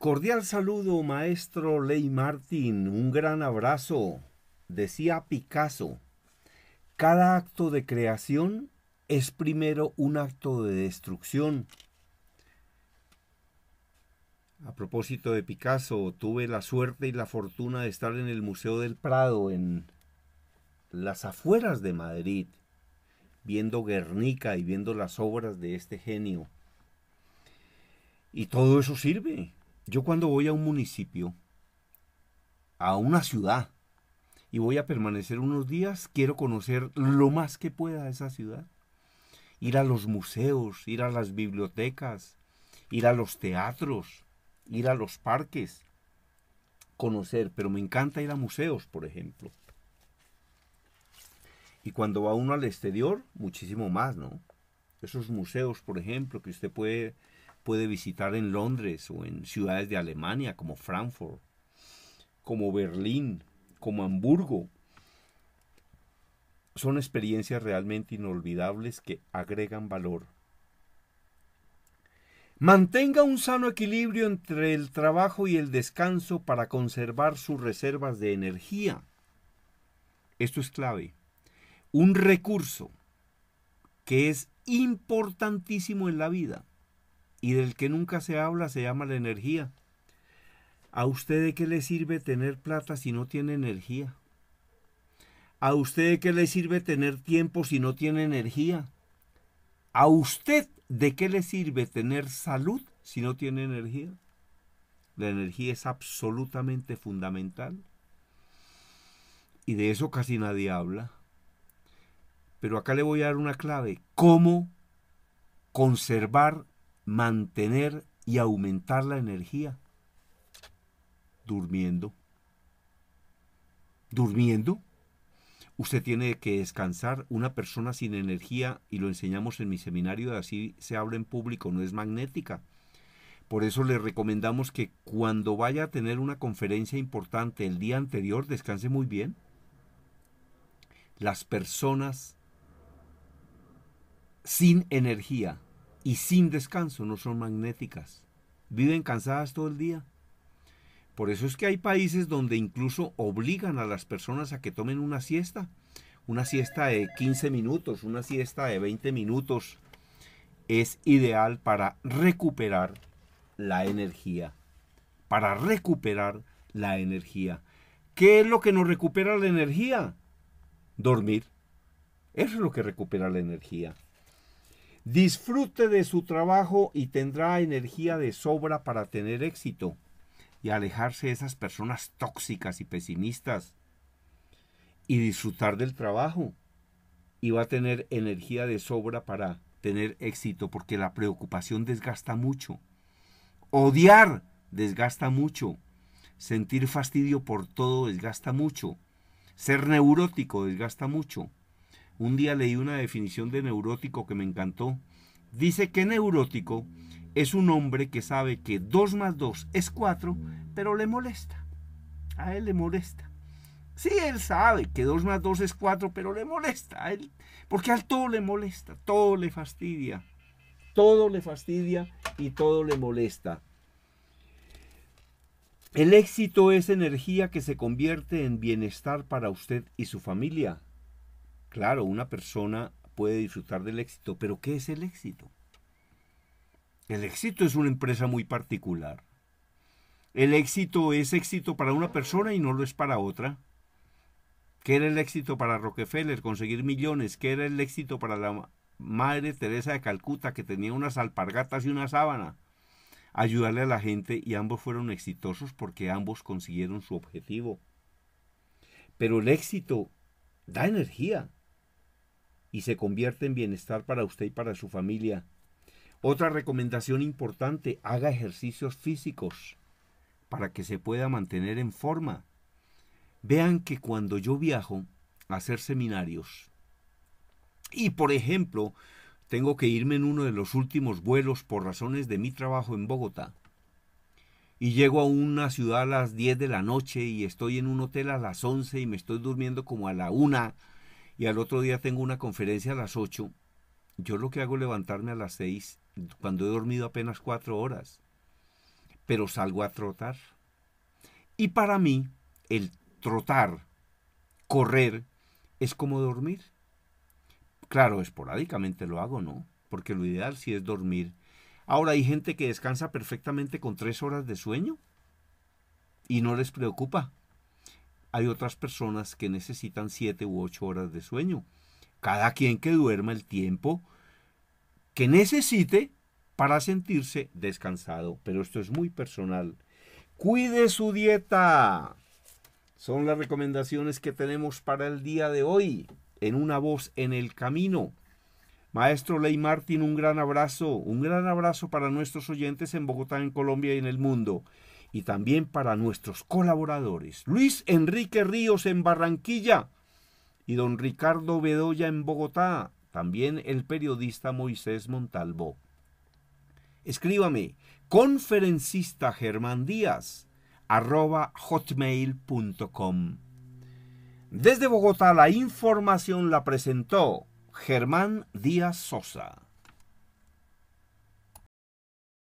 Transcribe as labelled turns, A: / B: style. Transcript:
A: Cordial saludo, maestro Ley Martín. Un gran abrazo. Decía Picasso, cada acto de creación es primero un acto de destrucción. A propósito de Picasso, tuve la suerte y la fortuna de estar en el Museo del Prado, en las afueras de Madrid, viendo Guernica y viendo las obras de este genio. Y todo eso sirve, yo cuando voy a un municipio, a una ciudad, y voy a permanecer unos días, quiero conocer lo más que pueda esa ciudad. Ir a los museos, ir a las bibliotecas, ir a los teatros, ir a los parques, conocer, pero me encanta ir a museos, por ejemplo. Y cuando va uno al exterior, muchísimo más, ¿no? Esos museos, por ejemplo, que usted puede puede visitar en Londres o en ciudades de Alemania como Frankfurt, como Berlín, como Hamburgo. Son experiencias realmente inolvidables que agregan valor. Mantenga un sano equilibrio entre el trabajo y el descanso para conservar sus reservas de energía. Esto es clave. Un recurso que es importantísimo en la vida y del que nunca se habla se llama la energía. ¿A usted de qué le sirve tener plata si no tiene energía? ¿A usted de qué le sirve tener tiempo si no tiene energía? ¿A usted de qué le sirve tener salud si no tiene energía? La energía es absolutamente fundamental. Y de eso casi nadie habla. Pero acá le voy a dar una clave. ¿Cómo conservar mantener y aumentar la energía? Durmiendo. ¿Durmiendo? Usted tiene que descansar. Una persona sin energía, y lo enseñamos en mi seminario, así se habla en público, no es magnética. Por eso le recomendamos que cuando vaya a tener una conferencia importante el día anterior, descanse muy bien. Las personas sin energía y sin descanso, no son magnéticas. Viven cansadas todo el día. Por eso es que hay países donde incluso obligan a las personas a que tomen una siesta, una siesta de 15 minutos, una siesta de 20 minutos. Es ideal para recuperar la energía, para recuperar la energía. ¿Qué es lo que nos recupera la energía? Dormir. Eso es lo que recupera la energía. Disfrute de su trabajo y tendrá energía de sobra para tener éxito y alejarse de esas personas tóxicas y pesimistas y disfrutar del trabajo y va a tener energía de sobra para tener éxito porque la preocupación desgasta mucho. Odiar desgasta mucho. Sentir fastidio por todo desgasta mucho. Ser neurótico desgasta mucho. Un día leí una definición de neurótico que me encantó. Dice que neurótico es un hombre que sabe que 2 más 2 es 4, pero le molesta. A él le molesta. Sí, él sabe que 2 más 2 es 4, pero le molesta a él. Porque a él todo le molesta, todo le fastidia. Todo le fastidia y todo le molesta. El éxito es energía que se convierte en bienestar para usted y su familia. Claro, una persona puede disfrutar del éxito, pero ¿qué es el éxito? El éxito es una empresa muy particular. El éxito es éxito para una persona y no lo es para otra. ¿Qué era el éxito para Rockefeller? Conseguir millones. ¿Qué era el éxito para la madre Teresa de Calcuta que tenía unas alpargatas y una sábana? Ayudarle a la gente y ambos fueron exitosos porque ambos consiguieron su objetivo. Pero el éxito da energía y se convierte en bienestar para usted y para su familia. Otra recomendación importante, haga ejercicios físicos para que se pueda mantener en forma. Vean que cuando yo viajo a hacer seminarios y por ejemplo tengo que irme en uno de los últimos vuelos por razones de mi trabajo en Bogotá y llego a una ciudad a las 10 de la noche y estoy en un hotel a las 11 y me estoy durmiendo como a la 1 y al otro día tengo una conferencia a las 8, yo lo que hago es levantarme a las 6 cuando he dormido apenas 4 horas, pero salgo a trotar. Y para mí, el trotar, correr, es como dormir. Claro, esporádicamente lo hago, ¿no? Porque lo ideal sí es dormir. Ahora hay gente que descansa perfectamente con tres horas de sueño y no les preocupa hay otras personas que necesitan siete u ocho horas de sueño. Cada quien que duerma el tiempo que necesite para sentirse descansado. Pero esto es muy personal. Cuide su dieta. Son las recomendaciones que tenemos para el día de hoy en una voz en el camino. Maestro Ley Martín, un gran abrazo, un gran abrazo para nuestros oyentes en Bogotá, en Colombia y en el mundo y también para nuestros colaboradores, Luis Enrique Ríos en Barranquilla y don Ricardo Bedoya en Bogotá, también el periodista Moisés Montalvo. Escríbame conferencista Germán Díaz arroba hotmail.com. Desde Bogotá la información la presentó Germán Díaz Sosa.